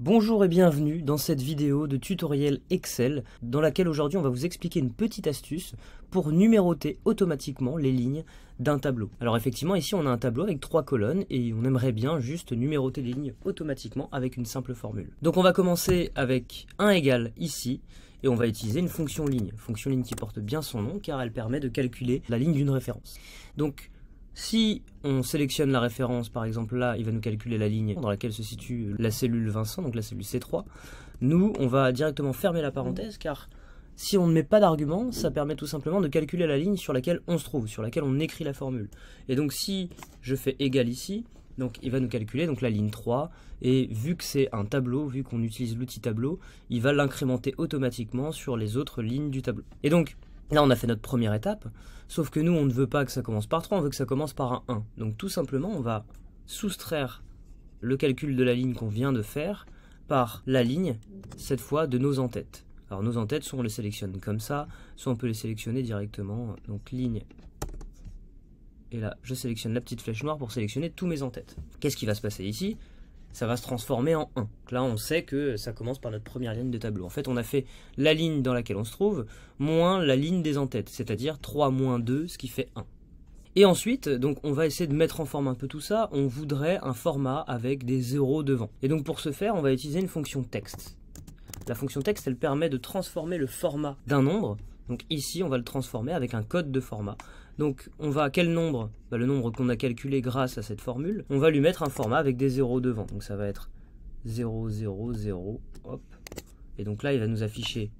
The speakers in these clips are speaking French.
Bonjour et bienvenue dans cette vidéo de tutoriel Excel dans laquelle aujourd'hui on va vous expliquer une petite astuce pour numéroter automatiquement les lignes d'un tableau. Alors effectivement ici on a un tableau avec trois colonnes et on aimerait bien juste numéroter les lignes automatiquement avec une simple formule. Donc on va commencer avec un égal ici et on va utiliser une fonction ligne, fonction ligne qui porte bien son nom car elle permet de calculer la ligne d'une référence. Donc si on sélectionne la référence, par exemple là, il va nous calculer la ligne dans laquelle se situe la cellule Vincent, donc la cellule C3. Nous, on va directement fermer la parenthèse car si on ne met pas d'argument, ça permet tout simplement de calculer la ligne sur laquelle on se trouve, sur laquelle on écrit la formule. Et donc si je fais égal ici, donc il va nous calculer donc la ligne 3, et vu que c'est un tableau, vu qu'on utilise l'outil tableau, il va l'incrémenter automatiquement sur les autres lignes du tableau. Et donc Là, on a fait notre première étape, sauf que nous, on ne veut pas que ça commence par 3, on veut que ça commence par un 1. Donc tout simplement, on va soustraire le calcul de la ligne qu'on vient de faire par la ligne, cette fois, de nos entêtes. Alors nos entêtes, soit on les sélectionne comme ça, soit on peut les sélectionner directement. Donc ligne, et là, je sélectionne la petite flèche noire pour sélectionner tous mes entêtes. Qu'est-ce qui va se passer ici ça va se transformer en 1. là, on sait que ça commence par notre première ligne de tableau. En fait, on a fait la ligne dans laquelle on se trouve, moins la ligne des entêtes, c'est-à-dire 3 moins 2, ce qui fait 1. Et ensuite, donc on va essayer de mettre en forme un peu tout ça, on voudrait un format avec des zéros devant. Et donc pour ce faire, on va utiliser une fonction texte. La fonction texte, elle permet de transformer le format d'un nombre donc ici, on va le transformer avec un code de format. Donc on va à quel nombre bah, Le nombre qu'on a calculé grâce à cette formule. On va lui mettre un format avec des zéros devant. Donc ça va être 0, 0, 0, hop. Et donc là, il va nous afficher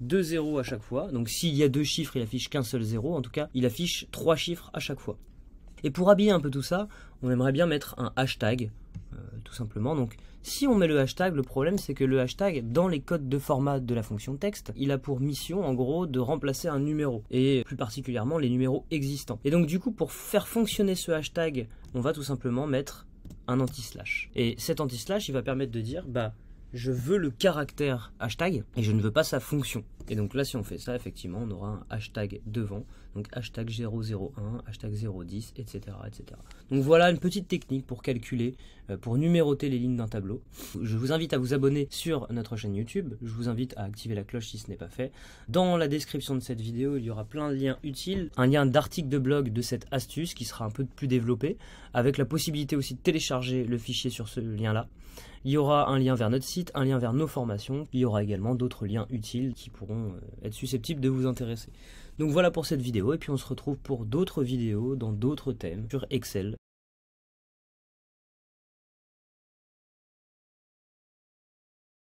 deux zéros à chaque fois. Donc s'il y a deux chiffres, il affiche qu'un seul zéro. En tout cas, il affiche trois chiffres à chaque fois. Et pour habiller un peu tout ça, on aimerait bien mettre un hashtag tout simplement. Donc si on met le hashtag, le problème c'est que le hashtag, dans les codes de format de la fonction texte, il a pour mission en gros de remplacer un numéro, et plus particulièrement les numéros existants. Et donc du coup, pour faire fonctionner ce hashtag, on va tout simplement mettre un anti-slash. Et cet anti-slash, il va permettre de dire, bah, je veux le caractère hashtag et je ne veux pas sa fonction. Et donc là, si on fait ça, effectivement, on aura un hashtag devant, donc hashtag 001, hashtag 010, etc., etc. Donc voilà une petite technique pour calculer euh, pour numéroter les lignes d'un tableau. Je vous invite à vous abonner sur notre chaîne YouTube. Je vous invite à activer la cloche si ce n'est pas fait. Dans la description de cette vidéo, il y aura plein de liens utiles. Un lien d'article de blog de cette astuce qui sera un peu plus développé, avec la possibilité aussi de télécharger le fichier sur ce lien-là. Il y aura un lien vers notre site, un lien vers nos formations. Il y aura également d'autres liens utiles qui pourront euh, être susceptibles de vous intéresser. Donc voilà pour cette vidéo et puis on se retrouve pour d'autres vidéos dans d'autres thèmes sur Excel